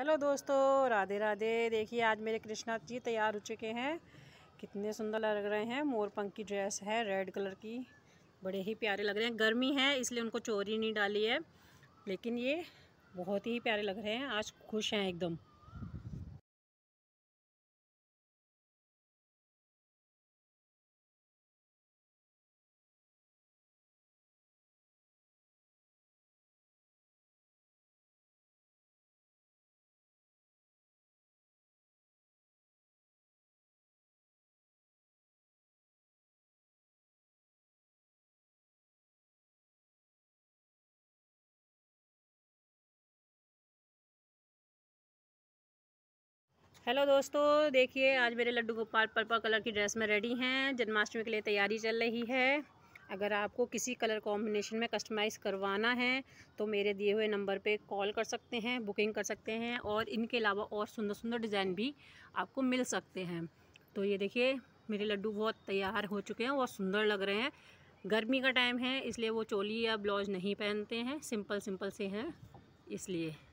hello दोस्तों राधे राधे देखिए आज मेरे कृष्णा जी तैयार हो चुके हैं कितने सुंदर लग रहे हैं मोरपंख की ड्रेस है रेड कलर की बड़े ही प्यारे लग रहे हैं गर्मी है इसलिए उनको चोरी नहीं डाली है लेकिन ये बहुत ही प्यारे लग रहे हैं आज खुश हैं एकदम हेलो दोस्तों देखिए आज मेरे लड्डू गोपाल पर्पल कलर की ड्रेस में रेडी हैं जन्माष्टमी के लिए तैयारी चल रही है अगर आपको किसी कलर कॉम्बिनेशन में कस्टमाइज़ करवाना है तो मेरे दिए हुए नंबर पे कॉल कर सकते हैं बुकिंग कर सकते हैं और इनके अलावा और सुंदर सुंदर डिज़ाइन भी आपको मिल सकते हैं तो ये देखिए मेरे लड्डू बहुत तैयार हो चुके हैं बहुत सुंदर लग रहे हैं गर्मी का टाइम है इसलिए वो चोली या ब्लाउज नहीं पहनते हैं सिंपल सिंपल से हैं इसलिए